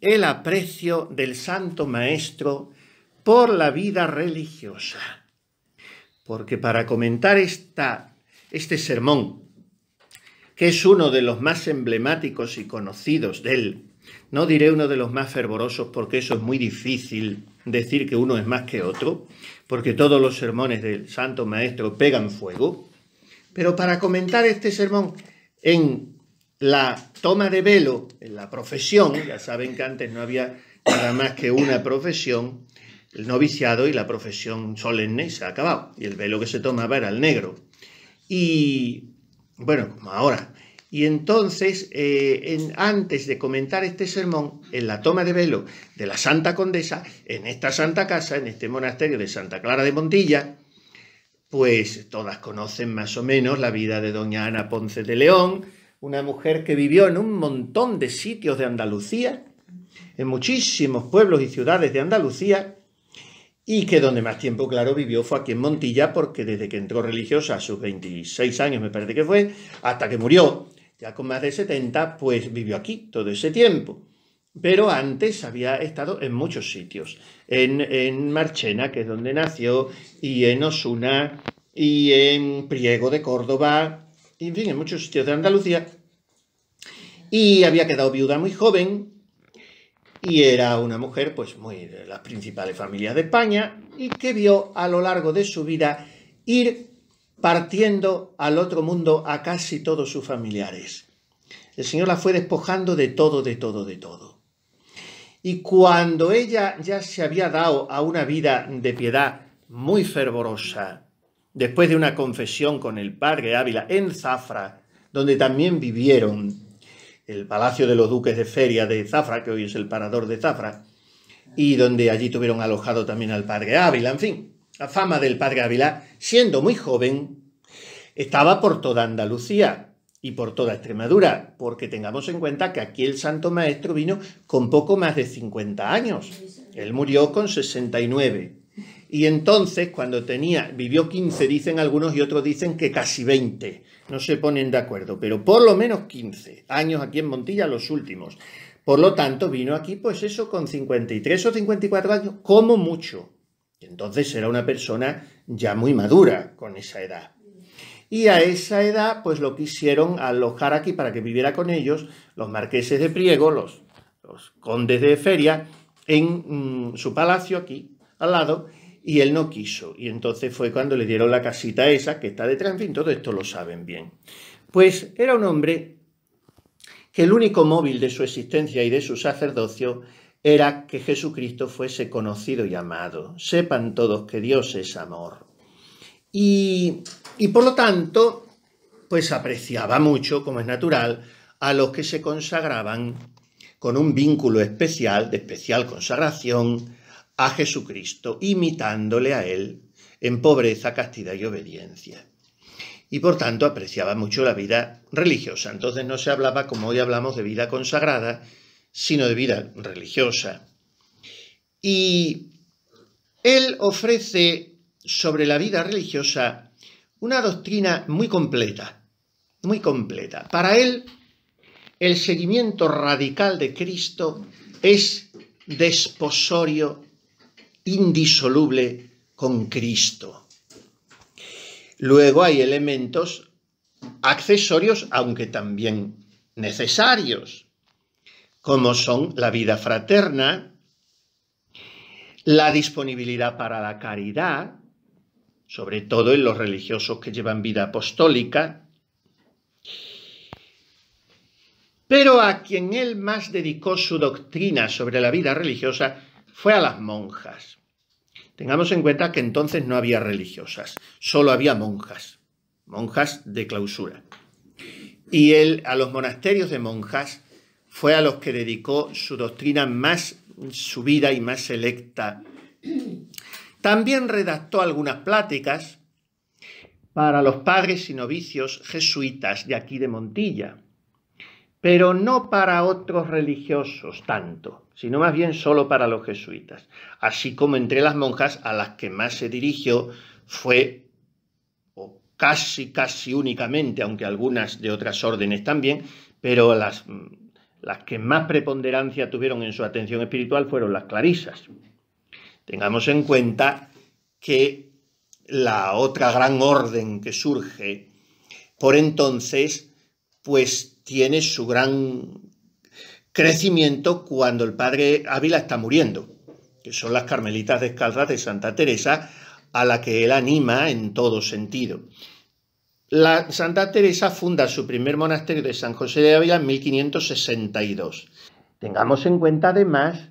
el aprecio del Santo Maestro por la vida religiosa. Porque para comentar esta, este sermón, que es uno de los más emblemáticos y conocidos de él, no diré uno de los más fervorosos porque eso es muy difícil decir que uno es más que otro, porque todos los sermones del Santo Maestro pegan fuego, pero para comentar este sermón en la toma de velo en la profesión, ya saben que antes no había nada más que una profesión, el noviciado y la profesión solemne se ha acabado, y el velo que se tomaba era el negro. Y bueno, como ahora. Y entonces, eh, antes de comentar este sermón, en la toma de velo de la Santa Condesa, en esta Santa Casa, en este monasterio de Santa Clara de Montilla, pues todas conocen más o menos la vida de doña Ana Ponce de León, una mujer que vivió en un montón de sitios de Andalucía, en muchísimos pueblos y ciudades de Andalucía, y que donde más tiempo, claro, vivió fue aquí en Montilla, porque desde que entró religiosa a sus 26 años, me parece que fue, hasta que murió, ya con más de 70, pues vivió aquí todo ese tiempo. Pero antes había estado en muchos sitios, en, Marchena, que es donde nació, y en Osuna, y en Priego de Córdoba, y en fin, en muchos sitios de Andalucía, y había quedado viuda muy joven y era una mujer, pues, muy de las principales familias de España y que vio a lo largo de su vida ir partiendo al otro mundo a casi todos sus familiares. El Señor la fue despojando de todo, de todo, de todo. Y cuando ella ya se había dado a una vida de piedad muy fervorosa, después de una confesión con el padre Ávila en Zafra, donde también vivieron el Palacio de los Duques de Feria de Zafra, que hoy es el Parador de Zafra, y donde allí tuvieron alojado también al padre Ávila, en fin, la fama del padre Ávila, siendo muy joven, estaba por toda Andalucía y por toda Extremadura, porque tengamos en cuenta que aquí el Santo Maestro vino con poco más de 50 años, él murió con 69. Y entonces, cuando tenía, vivió 15, dicen algunos, y otros dicen que casi 20 no se ponen de acuerdo, pero por lo menos 15 años aquí en Montilla, los últimos. Por lo tanto, vino aquí, pues eso, con 53 o 54 años, como mucho. Entonces era una persona ya muy madura con esa edad. Y a esa edad, pues lo quisieron alojar aquí para que viviera con ellos los marqueses de Priego, los, condes de Feria, en mm, su palacio aquí al lado, y él no quiso. Y entonces fue cuando le dieron la casita esa que está detrás, en fin, todo esto lo saben bien. Pues era un hombre que el único móvil de su existencia y de su sacerdocio era que Jesucristo fuese conocido y amado. Sepan todos que Dios es amor. Y, y por lo tanto, pues apreciaba mucho, como es natural, a los que se consagraban con un vínculo especial, de especial consagración, a Jesucristo, imitándole a Él en pobreza, castidad y obediencia. Y por tanto apreciaba mucho la vida religiosa. Entonces no se hablaba, como hoy hablamos, de vida consagrada, sino de vida religiosa. Y él ofrece sobre la vida religiosa una doctrina muy completa, muy completa. Para él, el seguimiento radical de Cristo es desposorio indisoluble con Cristo. Luego hay elementos accesorios, aunque también necesarios, como son la vida fraterna, la disponibilidad para la caridad, sobre todo en los religiosos que llevan vida apostólica, pero a quien él más dedicó su doctrina sobre la vida religiosa fue a las monjas. Tengamos en cuenta que entonces no había religiosas, solo había monjas, monjas de clausura. Y él a los monasterios de monjas fue a los que dedicó su doctrina más subida y más selecta. También redactó algunas pláticas para los padres y novicios jesuitas de aquí de Montilla, pero no para otros religiosos tanto sino más bien solo para los jesuitas, así como entre las monjas a las que más se dirigió fue o casi, casi únicamente, aunque algunas de otras órdenes también, pero las, mm, las que más preponderancia tuvieron en su atención espiritual fueron las clarisas. Tengamos en cuenta que la otra gran orden que surge por entonces, pues tiene su gran crecimiento cuando el padre Ávila está muriendo, que son las Carmelitas Descalzas de Santa Teresa, a la que él anima en todo sentido. La Santa Teresa funda su primer monasterio de San José de Ávila en 1562. Tengamos en cuenta además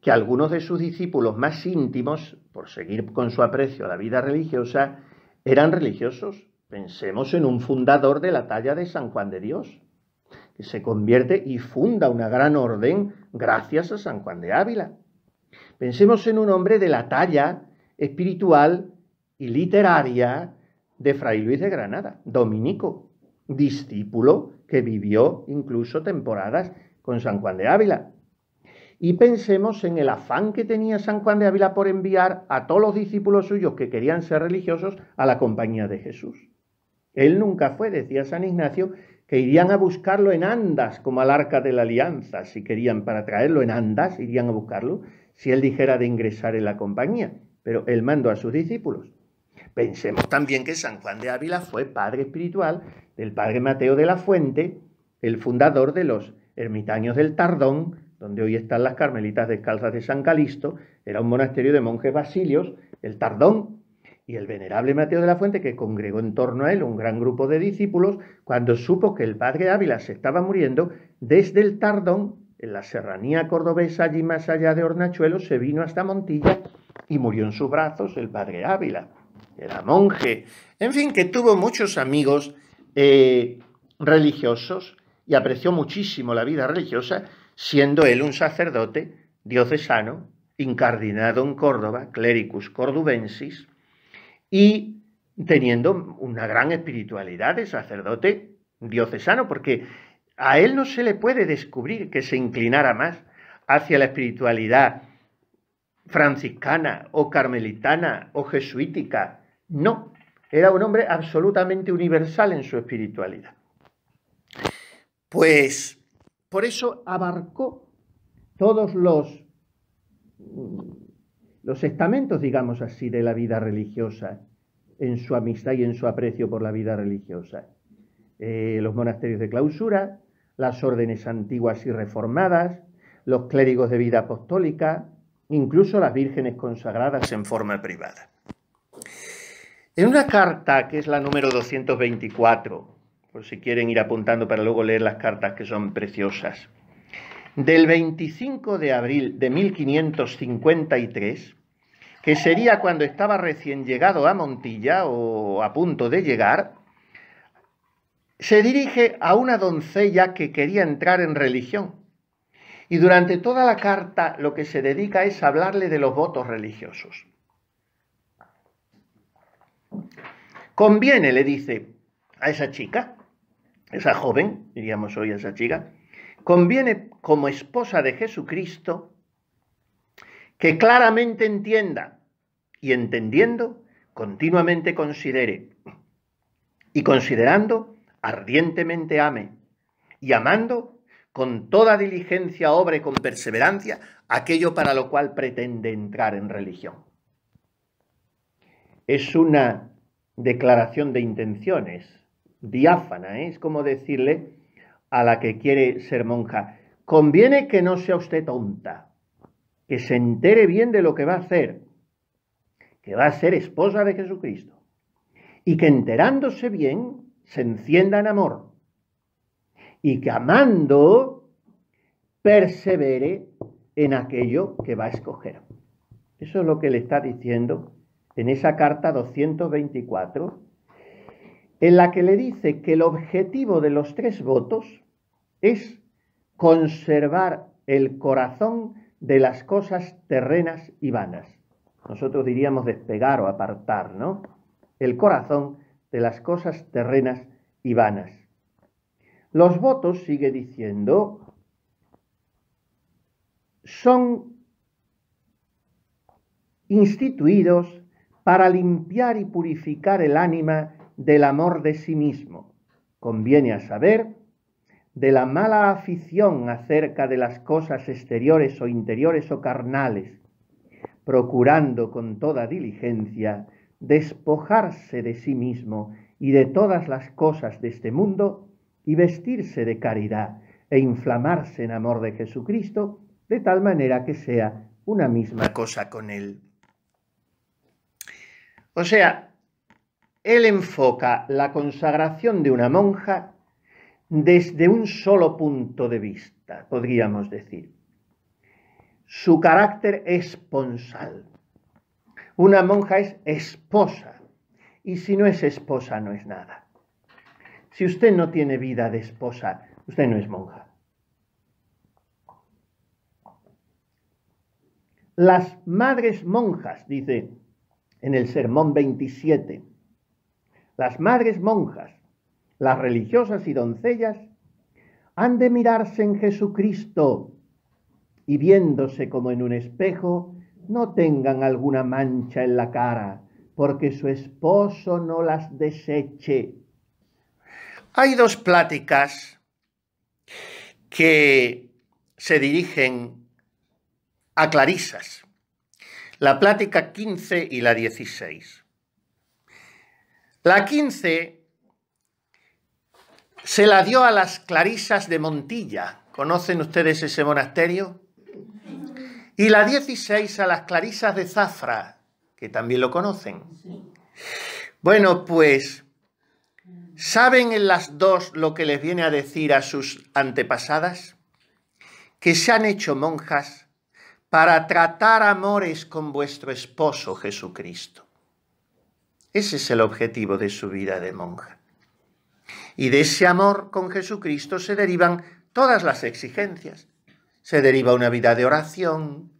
que algunos de sus discípulos más íntimos, por seguir con su aprecio a la vida religiosa, eran religiosos. Pensemos en un fundador de la talla de San Juan de Dios, se convierte y funda una gran orden gracias a San Juan de Ávila. Pensemos en un hombre de la talla espiritual y literaria de Fray Luis de Granada, dominico, discípulo que vivió incluso temporadas con San Juan de Ávila. Y pensemos en el afán que tenía San Juan de Ávila por enviar a todos los discípulos suyos que querían ser religiosos a la compañía de Jesús. Él nunca fue, decía San Ignacio, que irían a buscarlo en andas, como al arca de la alianza, si querían para traerlo en andas, irían a buscarlo, si él dijera de ingresar en la compañía, pero él mandó a sus discípulos. Pensemos también que San Juan de Ávila fue padre espiritual del padre Mateo de la Fuente, el fundador de los ermitaños del Tardón, donde hoy están las Carmelitas Descalzas de San Calisto, era un monasterio de monjes basilios, el Tardón y el venerable Mateo de la Fuente, que congregó en torno a él un gran grupo de discípulos, cuando supo que el padre Ávila se estaba muriendo, desde el Tardón, en la serranía cordobesa, allí más allá de Hornachuelo, se vino hasta Montilla y murió en sus brazos el padre Ávila. Era monje. En fin, que tuvo muchos amigos eh, religiosos y apreció muchísimo la vida religiosa, siendo él un sacerdote diocesano, incardinado en Córdoba, clericus cordubensis, y teniendo una gran espiritualidad de sacerdote diocesano, porque a él no se le puede descubrir que se inclinara más hacia la espiritualidad franciscana o carmelitana o jesuítica. No, era un hombre absolutamente universal en su espiritualidad. Pues por eso abarcó todos los los estamentos, digamos así, de la vida religiosa, en su amistad y en su aprecio por la vida religiosa. Eh, los monasterios de clausura, las órdenes antiguas y reformadas, los clérigos de vida apostólica, incluso las vírgenes consagradas en forma privada. En una carta, que es la número 224, por si quieren ir apuntando para luego leer las cartas que son preciosas, del 25 de abril de 1553, que sería cuando estaba recién llegado a Montilla o a punto de llegar, se dirige a una doncella que quería entrar en religión. Y durante toda la carta lo que se dedica es hablarle de los votos religiosos. Conviene, le dice a esa chica, esa joven, diríamos hoy a esa chica, conviene como esposa de Jesucristo que claramente entienda y entendiendo, continuamente considere, y considerando, ardientemente ame, y amando, con toda diligencia obre con perseverancia aquello para lo cual pretende entrar en religión. Es una declaración de intenciones diáfana, ¿eh? es como decirle a la que quiere ser monja, conviene que no sea usted tonta, que se entere bien de lo que va a hacer, que va a ser esposa de Jesucristo, y que enterándose bien se encienda en amor, y que amando persevere en aquello que va a escoger. Eso es lo que le está diciendo en esa carta 224, en la que le dice que el objetivo de los tres votos es conservar el corazón de las cosas terrenas y vanas nosotros diríamos despegar o apartar, ¿no? El corazón de las cosas terrenas y vanas. Los votos, sigue diciendo, son instituidos para limpiar y purificar el ánima del amor de sí mismo. Conviene a saber de la mala afición acerca de las cosas exteriores o interiores o carnales, procurando con toda diligencia despojarse de sí mismo y de todas las cosas de este mundo y vestirse de caridad e inflamarse en amor de Jesucristo, de tal manera que sea una misma cosa con Él. O sea, Él enfoca la consagración de una monja desde un solo punto de vista, podríamos decir. Su carácter esponsal. Una monja es esposa y si no es esposa no es nada. Si usted no tiene vida de esposa, usted no es monja. Las madres monjas, dice en el sermón 27, las madres monjas, las religiosas y doncellas, han de mirarse en Jesucristo y viéndose como en un espejo, no tengan alguna mancha en la cara, porque su esposo no las deseche. Hay dos pláticas que se dirigen a Clarisas, la plática 15 y la 16. La 15 se la dio a las Clarisas de Montilla. ¿Conocen ustedes ese monasterio? Y la 16 a las clarisas de Zafra, que también lo conocen. Bueno, pues, ¿saben en las dos lo que les viene a decir a sus antepasadas? Que se han hecho monjas para tratar amores con vuestro esposo Jesucristo. Ese es el objetivo de su vida de monja. Y de ese amor con Jesucristo se derivan todas las exigencias se deriva una vida de oración,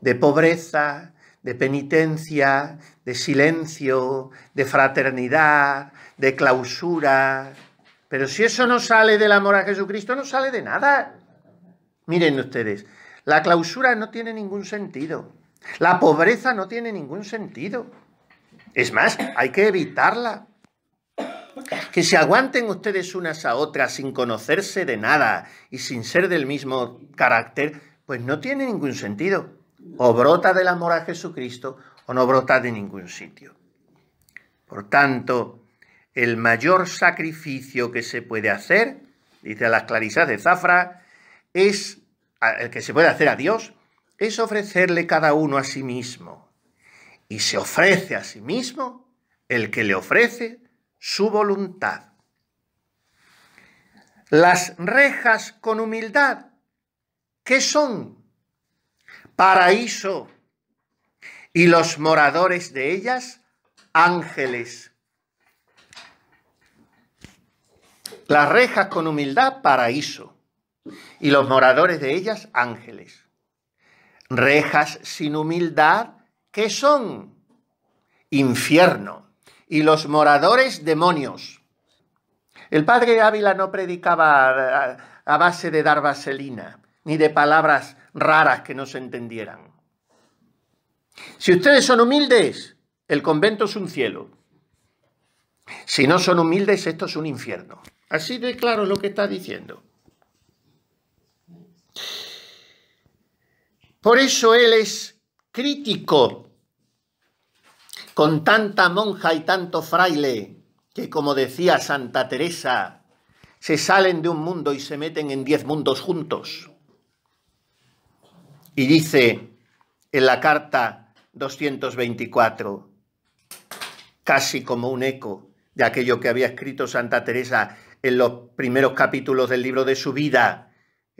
de pobreza, de penitencia, de silencio, de fraternidad, de clausura. Pero si eso no sale del amor a Jesucristo, no sale de nada. Miren ustedes, la clausura no tiene ningún sentido. La pobreza no tiene ningún sentido. Es más, hay que evitarla que se aguanten ustedes unas a otras sin conocerse de nada y sin ser del mismo carácter, pues no tiene ningún sentido. O brota del amor a Jesucristo o no brota de ningún sitio. Por tanto, el mayor sacrificio que se puede hacer, dice las clarisas de Zafra, es el que se puede hacer a Dios, es ofrecerle cada uno a sí mismo. Y se ofrece a sí mismo el que le ofrece su voluntad. Las rejas con humildad, ¿qué son? Paraíso. Y los moradores de ellas, ángeles. Las rejas con humildad, paraíso. Y los moradores de ellas, ángeles. Rejas sin humildad, ¿qué son? Infierno y los moradores demonios. El padre Ávila no predicaba a base de dar vaselina, ni de palabras raras que no se entendieran. Si ustedes son humildes, el convento es un cielo. Si no son humildes, esto es un infierno. Así de claro lo que está diciendo. Por eso él es crítico con tanta monja y tanto fraile que, como decía Santa Teresa, se salen de un mundo y se meten en diez mundos juntos. Y dice en la carta 224, casi como un eco de aquello que había escrito Santa Teresa en los primeros capítulos del libro de su vida,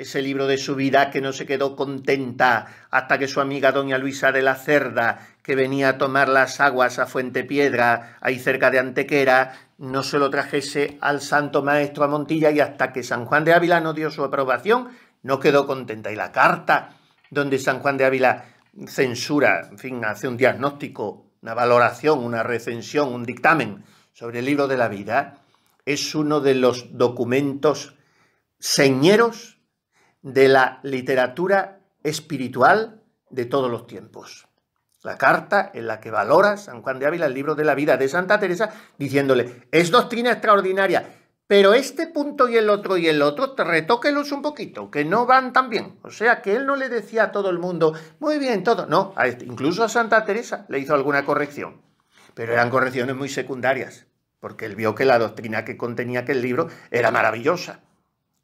ese libro de su vida que no se quedó contenta hasta que su amiga doña Luisa de la Cerda, que venía a tomar las aguas a Fuente Piedra, ahí cerca de Antequera, no se lo trajese al santo maestro a Montilla y hasta que San Juan de Ávila no dio su aprobación, no quedó contenta. Y la carta donde San Juan de Ávila censura, en fin, hace un diagnóstico, una valoración, una recensión, un dictamen sobre el libro de la vida, es uno de los documentos señeros de la literatura espiritual de todos los tiempos. La carta en la que valora San Juan de Ávila el libro de la vida de Santa Teresa, diciéndole, es doctrina extraordinaria, pero este punto y el otro y el otro, retóquelos un poquito, que no van tan bien. O sea, que él no le decía a todo el mundo, muy bien, todo. No, este, incluso a Santa Teresa le hizo alguna corrección. Pero eran correcciones muy secundarias, porque él vio que la doctrina que contenía aquel libro era maravillosa.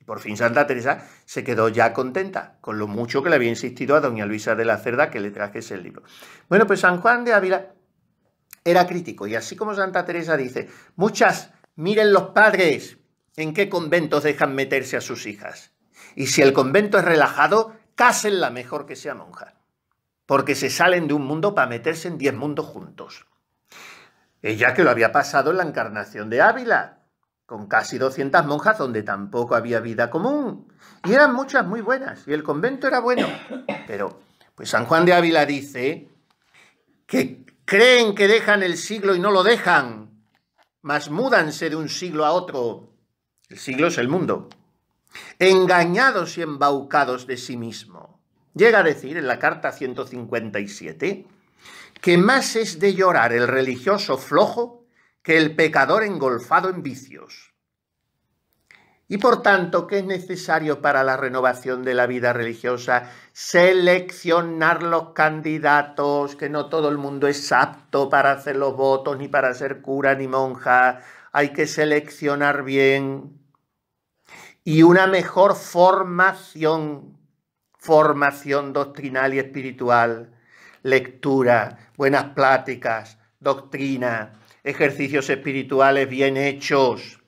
Por fin Santa Teresa se quedó ya contenta con lo mucho que le había insistido a doña Luisa de la Cerda que le trajese el libro. Bueno, pues San Juan de Ávila era crítico y así como Santa Teresa dice, muchas, miren los padres en qué conventos dejan meterse a sus hijas. Y si el convento es relajado, la mejor que sea monja, porque se salen de un mundo para meterse en diez mundos juntos. Ella que lo había pasado en la encarnación de Ávila, con casi 200 monjas donde tampoco había vida común. Y eran muchas muy buenas, y el convento era bueno. Pero, pues San Juan de Ávila dice que creen que dejan el siglo y no lo dejan, mas múdanse de un siglo a otro. El siglo es el mundo. Engañados y embaucados de sí mismo. Llega a decir en la carta 157 que más es de llorar el religioso flojo que el pecador engolfado en vicios. Y por tanto, ¿qué es necesario para la renovación de la vida religiosa? Seleccionar los candidatos, que no todo el mundo es apto para hacer los votos, ni para ser cura, ni monja. Hay que seleccionar bien. Y una mejor formación, formación doctrinal y espiritual, lectura, buenas pláticas, doctrina, ejercicios espirituales bien hechos.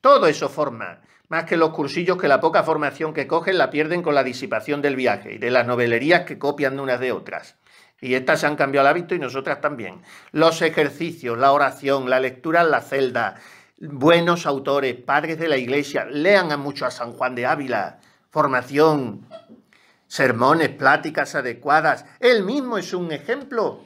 Todo eso forma, más que los cursillos que la poca formación que cogen la pierden con la disipación del viaje y de las novelerías que copian de unas de otras. Y estas han cambiado el hábito y nosotras también. Los ejercicios, la oración, la lectura en la celda, buenos autores, padres de la iglesia, lean mucho a San Juan de Ávila, formación, sermones, pláticas adecuadas. Él mismo es un ejemplo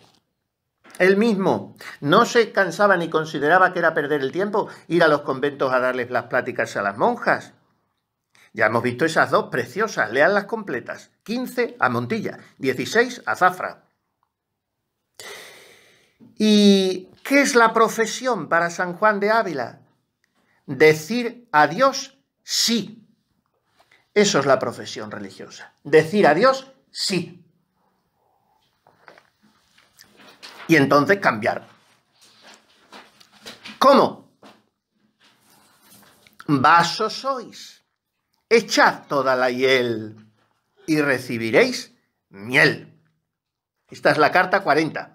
él mismo no se cansaba ni consideraba que era perder el tiempo ir a los conventos a darles las pláticas a las monjas. Ya hemos visto esas dos preciosas, leanlas completas. 15 a Montilla, 16 a Zafra. ¿Y qué es la profesión para San Juan de Ávila? Decir a Dios sí. Eso es la profesión religiosa. Decir a Dios sí. y entonces cambiar. ¿Cómo? Vasos sois, echad toda la hiel y recibiréis miel. Esta es la carta 40.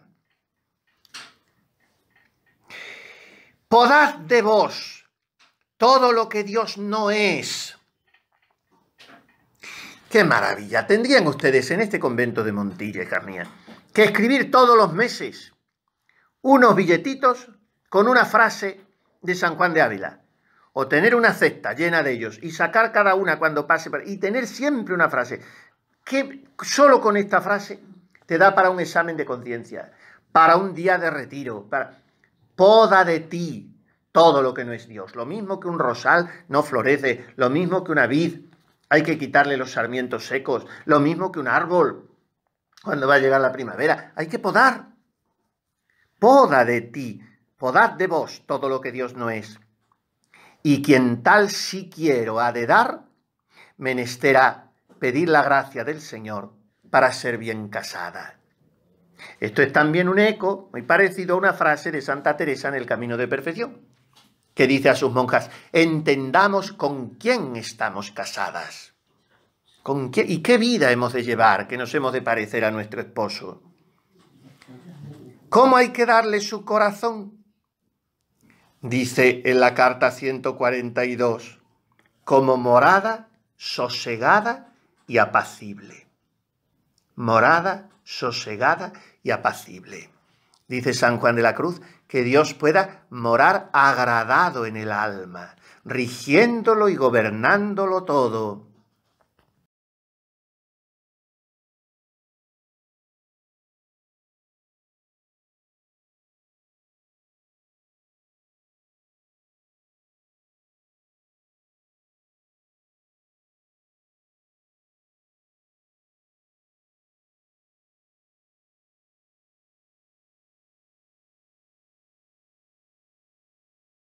Podad de vos todo lo que Dios no es. ¡Qué maravilla! Tendrían ustedes en este convento de Montilla y que escribir todos los meses unos billetitos con una frase de San Juan de Ávila. O tener una cesta llena de ellos y sacar cada una cuando pase. Y tener siempre una frase. Que solo con esta frase te da para un examen de conciencia, para un día de retiro, para poda de ti todo lo que no es Dios. Lo mismo que un rosal no florece, lo mismo que una vid hay que quitarle los sarmientos secos, lo mismo que un árbol cuando va a llegar la primavera. Hay que podar. Poda de ti, podad de vos todo lo que Dios no es. Y quien tal si quiero ha de dar, menesterá pedir la gracia del Señor para ser bien casada. Esto es también un eco muy parecido a una frase de Santa Teresa en el Camino de Perfección, que dice a sus monjas, entendamos con quién estamos casadas. ¿Y qué vida hemos de llevar que nos hemos de parecer a nuestro esposo? ¿Cómo hay que darle su corazón? Dice en la carta 142, como morada sosegada y apacible. Morada sosegada y apacible. Dice San Juan de la Cruz, que Dios pueda morar agradado en el alma, rigiéndolo y gobernándolo todo